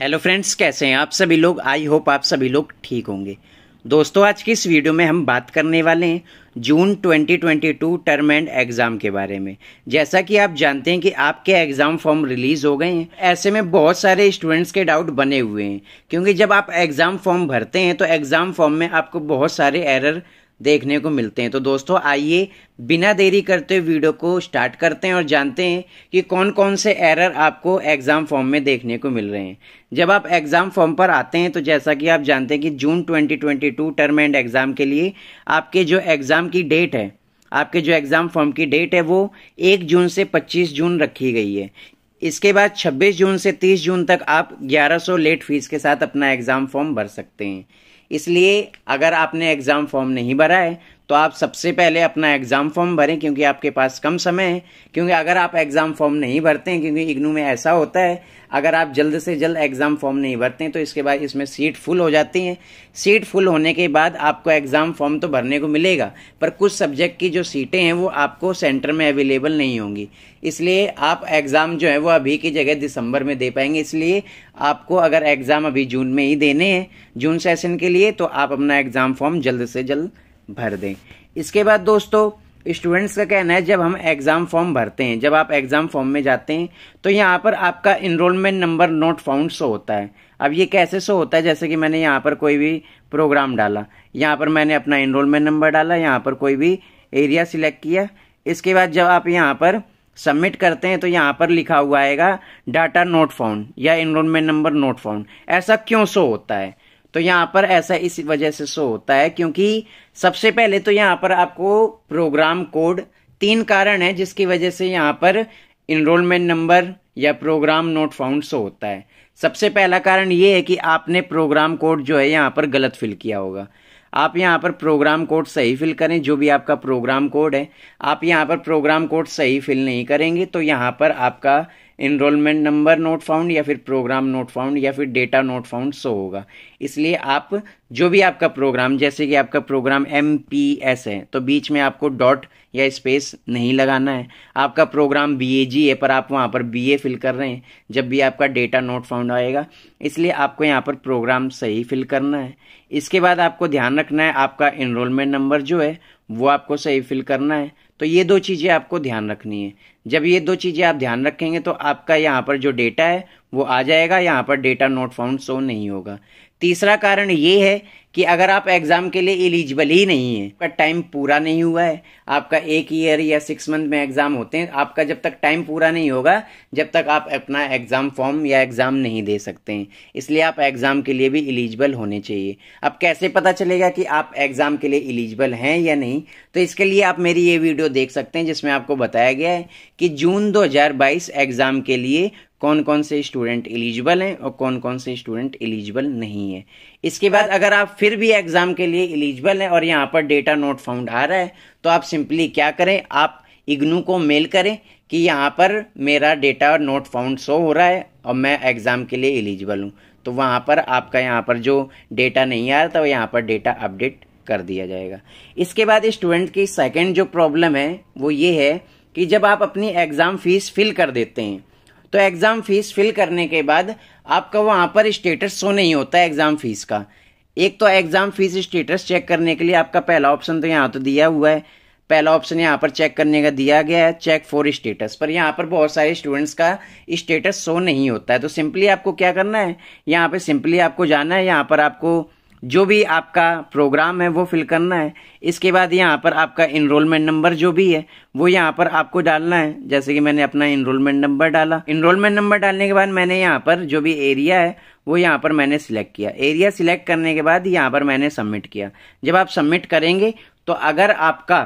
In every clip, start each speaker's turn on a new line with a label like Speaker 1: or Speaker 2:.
Speaker 1: hello friends कैसे हैं आप सभी लोग आई होप आप सभी लोग ठीक होंगे दोस्तों आज की इस वीडियो में हम बात करने वाले हैं जून 2022 टर्म एंड एग्ज़ाम के बारे में जैसा कि आप जानते हैं कि आपके एग्ज़ाम फॉर्म रिलीज़ हो गए हैं ऐसे में बहुत सारे स्टूडेंट्स के डाउट बने हुए हैं क्योंकि जब आप एग्ज़ाम फॉर्म भरते हैं तो एग्ज़ाम फॉर्म में आपको बहुत सारे एरर देखने को मिलते हैं तो दोस्तों आइए बिना देरी करते हुए वीडियो को स्टार्ट करते हैं और जानते हैं कि कौन कौन से एरर आपको एग्ज़ाम फॉर्म में देखने को मिल रहे हैं जब आप एग्ज़ाम फॉर्म पर आते हैं तो जैसा कि आप जानते हैं कि जून 2022 टर्म एंड एग्ज़ाम के लिए आपके जो एग्ज़ाम की डेट है आपके जो एग्ज़ाम फॉर्म की डेट है वो एक जून से पच्चीस जून रखी गई है इसके बाद 26 जून से 30 जून तक आप 1100 लेट फीस के साथ अपना एग्ज़ाम फॉर्म भर सकते हैं इसलिए अगर आपने एग्ज़ाम फॉर्म नहीं भरा है तो आप सबसे पहले अपना एग्ज़ाम फॉर्म भरें क्योंकि आपके पास कम समय है क्योंकि अगर आप एग्ज़ाम फॉर्म नहीं भरते हैं क्योंकि इग्नू में ऐसा होता है अगर आप जल्द से जल्द एग्ज़ाम फॉर्म नहीं भरते हैं तो इसके बाद इसमें सीट फुल हो जाती है सीट फुल होने के बाद आपको एग्ज़ाम फॉर्म तो भरने को मिलेगा पर कुछ सब्जेक्ट की जो सीटें हैं वो आपको सेंटर में अवेलेबल नहीं होंगी इसलिए आप एग्ज़ाम जो है वो अभी की जगह दिसंबर में दे पाएंगे इसलिए आपको अगर एग्ज़ाम अभी जून में ही देने हैं जून सेशन के लिए तो आप अपना एग्ज़ाम फॉर्म जल्द से जल्द भर दें इसके बाद दोस्तों स्टूडेंट्स का कहना है जब हम एग्ज़ाम फॉर्म भरते हैं जब आप एग्ज़ाम फॉर्म में जाते हैं तो यहाँ पर आपका enrolment number not found show होता है अब ये कैसे शो होता है जैसे कि मैंने यहाँ पर कोई भी प्रोग्राम डाला यहाँ पर मैंने अपना इनरोलमेंट नंबर डाला यहाँ पर कोई भी एरिया सिलेक्ट किया इसके बाद जब आप यहाँ पर सबमिट करते हैं तो यहाँ पर लिखा हुआ आएगा डाटा नोट फाउंड या इनरोलमेंट नंबर नोट फाउंड ऐसा क्यों शो होता है तो यहाँ पर ऐसा इस वजह से शो होता है क्योंकि सबसे पहले तो यहाँ पर आपको प्रोग्राम कोड तीन कारण है जिसकी वजह से यहाँ पर इनरोलमेंट नंबर या प्रोग्राम नोट फाउंड शो होता है सबसे पहला कारण ये है कि आपने प्रोग्राम कोड जो है यहाँ पर गलत फिल किया होगा आप यहाँ पर प्रोग्राम कोड सही फिल करें जो भी आपका प्रोग्राम कोड है आप यहाँ पर प्रोग्राम कोड सही फिल नहीं करेंगे तो यहाँ पर आपका इनरोलमेंट नंबर नोट फाउंड या फिर प्रोग्राम नोट फाउंड या फिर डेटा नोट फाउंड सो होगा इसलिए आप जो भी आपका प्रोग्राम जैसे कि आपका प्रोग्राम एम पी एस है तो बीच में आपको डॉट या स्पेस नहीं लगाना है आपका प्रोग्राम बी ए जी है पर आप वहाँ पर बी ए फिल कर रहे हैं जब भी आपका डेटा नोट फाउंड आएगा इसलिए आपको यहाँ पर प्रोग्राम सही फिल करना है इसके बाद आपको ध्यान रखना है आपका इनरोलमेंट नंबर जो है वो आपको सही फिल करना है तो ये दो चीज़ें आपको ध्यान रखनी है जब ये दो चीज़ें आप ध्यान रखेंगे तो आपका यहाँ पर जो डेटा है वो आ जाएगा यहाँ पर डेटा नोट फाउंड शो नहीं होगा तीसरा कारण ये है कि अगर आप एग्ज़ाम के लिए एलिजिबल ही नहीं है आपका टाइम पूरा नहीं हुआ है आपका एक ईयर या सिक्स मंथ में एग्ज़ाम होते हैं आपका जब तक टाइम पूरा नहीं होगा जब तक आप अपना एग्ज़ाम फॉर्म या एग्ज़ाम नहीं दे सकते हैं इसलिए आप एग्ज़ाम के लिए भी एलिजिबल होने चाहिए अब कैसे पता चलेगा कि आप एग्ज़ाम के लिए एलिजिबल हैं या नहीं तो इसके लिए आप मेरी ये वीडियो देख सकते हैं जिसमें आपको बताया गया है कि जून दो एग्ज़ाम के लिए कौन कौन से स्टूडेंट एलिजिबल हैं और कौन कौन से स्टूडेंट एलिजिबल नहीं है इसके बाद अगर आप फिर भी एग्ज़ाम के लिए एलिजिबल हैं और यहाँ पर डेटा नोट फाउंड आ रहा है तो आप सिंपली क्या करें आप इग्नू को मेल करें कि यहाँ पर मेरा डेटा नोट फाउंड शो हो रहा है और मैं एग्ज़ाम के लिए एलिजिबल हूँ तो वहाँ पर आपका यहाँ पर जो डेटा नहीं आ रहा था वो यहाँ पर डेटा अपडेट कर दिया जाएगा इसके बाद स्टूडेंट की सेकेंड जो प्रॉब्लम है वो ये है कि जब आप अपनी एग्ज़ाम फीस फिल कर देते हैं तो एग्ज़ाम फ़ीस फिल करने के बाद आपका वहाँ पर स्टेटस शो नहीं होता है एग्ज़ाम फ़ीस का एक तो एग्ज़ाम फ़ीस स्टेटस चेक करने के लिए आपका पहला ऑप्शन तो यहाँ तो दिया हुआ है पहला ऑप्शन यहाँ पर चेक करने का दिया गया है चेक फॉर स्टेटस पर यहाँ पर बहुत सारे स्टूडेंट्स का स्टेटस शो नहीं होता है तो सिंपली आपको क्या करना है यहाँ पर सिंपली आपको जाना है यहाँ पर आपको जो भी आपका प्रोग्राम है वो फिल करना है इसके बाद यहाँ पर आपका इनरोलमेंट नंबर जो भी है वो यहाँ पर आपको डालना है जैसे कि मैंने अपना इनरोलमेंट नंबर डाला इनरोलमेंट नंबर डालने के बाद मैंने यहाँ पर जो भी एरिया है वो यहाँ पर मैंने सिलेक्ट किया एरिया सिलेक्ट करने के बाद यहाँ पर मैंने सबमिट किया जब आप सबमिट करेंगे तो अगर आपका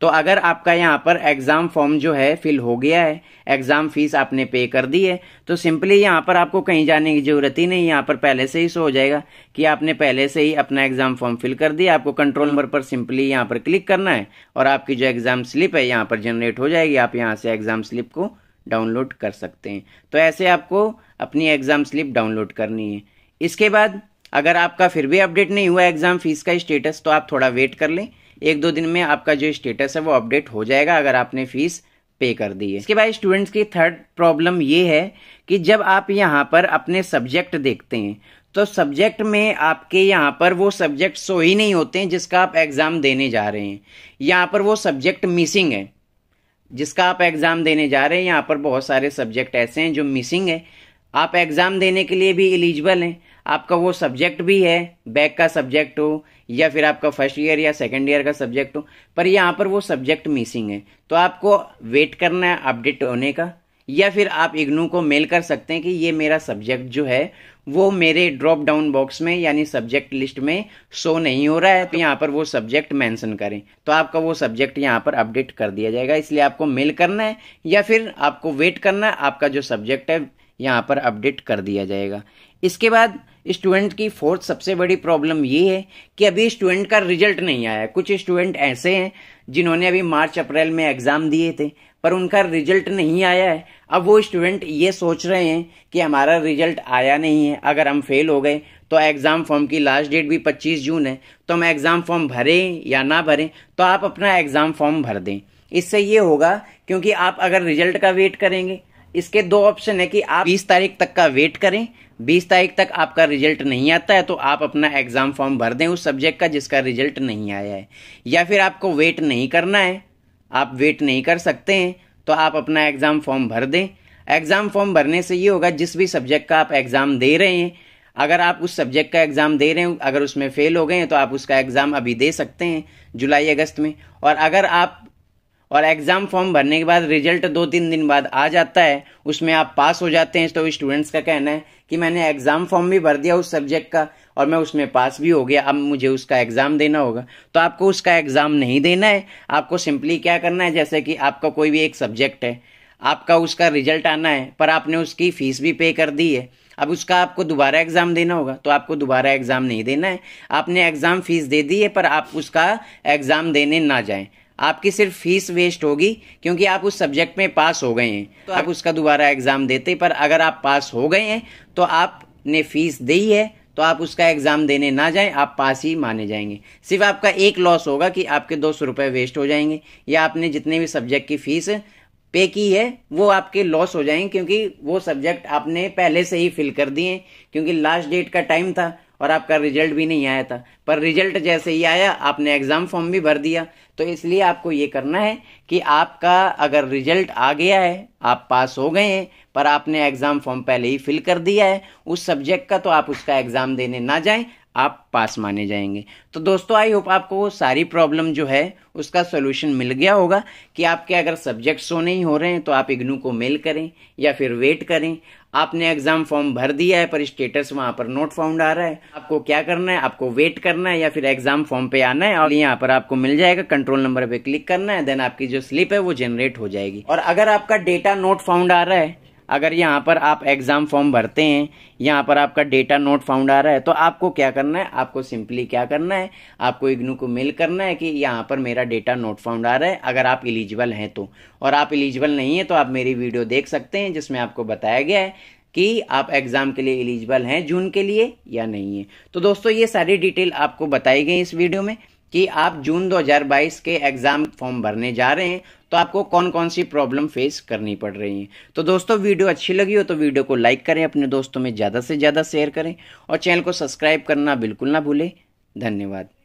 Speaker 1: तो अगर आपका यहाँ पर एग्ज़ाम फॉर्म जो है फिल हो गया है एग्ज़ाम फीस आपने पे कर दी है तो सिंपली यहाँ पर आपको कहीं जाने की ज़रूरत ही नहीं यहाँ पर पहले से ही सो हो जाएगा कि आपने पहले से ही अपना एग्ज़ाम फॉर्म फिल कर दिया आपको कंट्रोल नंबर पर सिंपली यहाँ पर क्लिक करना है और आपकी जो एग्ज़ाम स्लिप है यहाँ पर जनरेट हो जाएगी आप यहाँ से एग्ज़ाम स्लिप को डाउनलोड कर सकते हैं तो ऐसे आपको अपनी एग्ज़ाम स्लिप डाउनलोड करनी है इसके बाद अगर आपका फिर भी अपडेट नहीं हुआ एग्ज़ाम फीस का स्टेटस तो आप थोड़ा वेट कर लें एक दो दिन में आपका जो स्टेटस है वो अपडेट हो जाएगा अगर आपने फीस पे कर दी है इसके बाद स्टूडेंट्स की थर्ड प्रॉब्लम ये है कि जब आप यहाँ पर अपने सब्जेक्ट देखते हैं तो सब्जेक्ट में आपके यहाँ पर वो सब्जेक्ट सो ही नहीं होते हैं जिसका आप एग्ज़ाम देने जा रहे हैं यहाँ पर वो सब्जेक्ट मिसिंग है जिसका आप एग्ज़ाम देने जा रहे हैं यहाँ पर बहुत सारे सब्जेक्ट ऐसे हैं जो मिसिंग है आप एग्ज़ाम देने के लिए भी एलिजिबल हैं आपका वो सब्जेक्ट भी है बैक का सब्जेक्ट हो या फिर आपका फर्स्ट ईयर या सेकेंड ईयर का सब्जेक्ट हो पर यहाँ पर वो सब्जेक्ट मिसिंग है तो आपको वेट करना है अपडेट होने का या फिर आप इग्नू को मेल कर सकते हैं कि ये मेरा सब्जेक्ट जो है वो मेरे ड्रॉप डाउन बॉक्स में यानी सब्जेक्ट लिस्ट में शो नहीं हो रहा है तो यहाँ पर वो सब्जेक्ट मेंशन करें तो आपका वो सब्जेक्ट यहाँ पर अपडेट कर दिया जाएगा इसलिए आपको मेल करना है या फिर आपको वेट करना है आपका जो सब्जेक्ट है यहाँ पर अपडेट कर दिया जाएगा इसके बाद स्टूडेंट की फोर्थ सबसे बड़ी प्रॉब्लम ये है कि अभी स्टूडेंट का रिजल्ट नहीं आया कुछ स्टूडेंट ऐसे हैं जिन्होंने अभी मार्च अप्रैल में एग्ज़ाम दिए थे पर उनका रिजल्ट नहीं आया है अब वो स्टूडेंट ये सोच रहे हैं कि हमारा रिजल्ट आया नहीं है अगर हम फेल हो गए तो एग्ज़ाम फॉर्म की लास्ट डेट भी पच्चीस जून है तो हम एग्ज़ाम फॉर्म भरें या ना भरें तो आप अपना एग्ज़ाम फॉर्म भर दें इससे ये होगा क्योंकि आप अगर रिजल्ट का वेट करेंगे इसके दो ऑप्शन है कि आप बीस तारीख तक का वेट करें बीस तारीख तक आपका रिजल्ट नहीं आता है तो आप अपना एग्ज़ाम फॉर्म भर दें उस सब्जेक्ट का जिसका रिजल्ट नहीं आया है या फिर आपको वेट नहीं करना है आप वेट नहीं कर सकते हैं तो आप अपना एग्ज़ाम फॉर्म भर दें एग्ज़ाम फॉर्म भरने से ये होगा जिस भी सब्जेक्ट का आप एग्ज़ाम दे रहे हैं अगर आप उस सब्जेक्ट का एग्ज़ाम दे रहे हैं अगर उसमें फ़ेल हो गए हैं तो आप उसका एग्ज़ाम अभी दे सकते हैं जुलाई अगस्त में और अगर आप और एग्ज़ाम फॉर्म भरने के बाद रिजल्ट दो तीन दिन बाद आ जाता है उसमें आप पास हो जाते हैं तो स्टूडेंट्स का कहना है कि मैंने एग्ज़ाम फॉर्म भी भर दिया उस सब्जेक्ट का और मैं उसमें पास भी हो गया अब मुझे उसका एग्ज़ाम देना होगा तो आपको उसका एग्ज़ाम नहीं देना है आपको सिंपली क्या करना है जैसे कि आपका कोई भी एक सब्जेक्ट है आपका उसका रिजल्ट आना है पर आपने उसकी फ़ीस भी पे कर दी है अब उसका आपको दोबारा एग्ज़ाम देना होगा तो आपको दोबारा एग्ज़ाम नहीं देना है आपने एग्ज़ाम फ़ीस दे दी है पर आप उसका एग्ज़ाम देने ना जाएं आपकी सिर्फ फीस वेस्ट होगी क्योंकि आप उस सब्जेक्ट में पास हो गए हैं तो आप उसका दोबारा एग्ज़ाम देते पर अगर आप पास हो गए हैं तो आपने फीस दी है तो आप उसका एग्ज़ाम देने ना जाएं आप पास ही माने जाएंगे सिर्फ आपका एक लॉस होगा कि आपके दो सौ रुपये वेस्ट हो जाएंगे या आपने जितने भी सब्जेक्ट की फ़ीस पे की है वो आपके लॉस हो जाएंगे क्योंकि वो सब्जेक्ट आपने पहले से ही फिल कर दिए क्योंकि लास्ट डेट का टाइम था और आपका रिजल्ट भी नहीं आया था पर रिजल्ट जैसे ही आया आपने एग्ज़ाम फॉर्म भी भर दिया तो इसलिए आपको ये करना है कि आपका अगर रिजल्ट आ गया है आप पास हो गए हैं पर आपने एग्ज़ाम फॉर्म पहले ही फिल कर दिया है उस सब्जेक्ट का तो आप उसका एग्ज़ाम देने ना जाएं आप पास माने जाएंगे तो दोस्तों आई होप आपको वो सारी प्रॉब्लम जो है उसका सोल्यूशन मिल गया होगा कि आपके अगर सब्जेक्ट शो नहीं हो रहे हैं तो आप इग्नू को मेल करें या फिर वेट करें आपने एग्जाम फॉर्म भर दिया है पर स्टेटस वहां पर नोट फाउंड आ रहा है आपको क्या करना है आपको वेट करना है या फिर एग्जाम फॉर्म पे आना है और यहाँ पर आपको मिल जाएगा कंट्रोल नंबर पे क्लिक करना है देन आपकी जो स्लिप है वो जनरेट हो जाएगी और अगर आपका डेटा नोट फाउंड आ रहा है अगर यहाँ पर आप एग्ज़ाम फॉर्म भरते हैं यहाँ पर आपका डेटा नोट फाउंड आ रहा है तो आपको क्या करना है आपको सिंपली क्या करना है आपको इग्नू को मेल करना है कि यहाँ पर मेरा डेटा नोट फाउंड आ रहा है अगर आप एलिजिबल हैं तो और आप एलिजिबल नहीं है तो आप मेरी वीडियो देख सकते हैं जिसमें आपको बताया गया है कि आप एग्ज़ाम के लिए एलिजिबल हैं जून के लिए या नहीं है तो दोस्तों ये सारी डिटेल आपको बताई गई इस वीडियो में कि आप जून 2022 के एग्ज़ाम फॉर्म भरने जा रहे हैं तो आपको कौन कौन सी प्रॉब्लम फेस करनी पड़ रही है तो दोस्तों वीडियो अच्छी लगी हो तो वीडियो को लाइक करें अपने दोस्तों में ज़्यादा से ज़्यादा शेयर करें और चैनल को सब्सक्राइब करना बिल्कुल ना भूलें धन्यवाद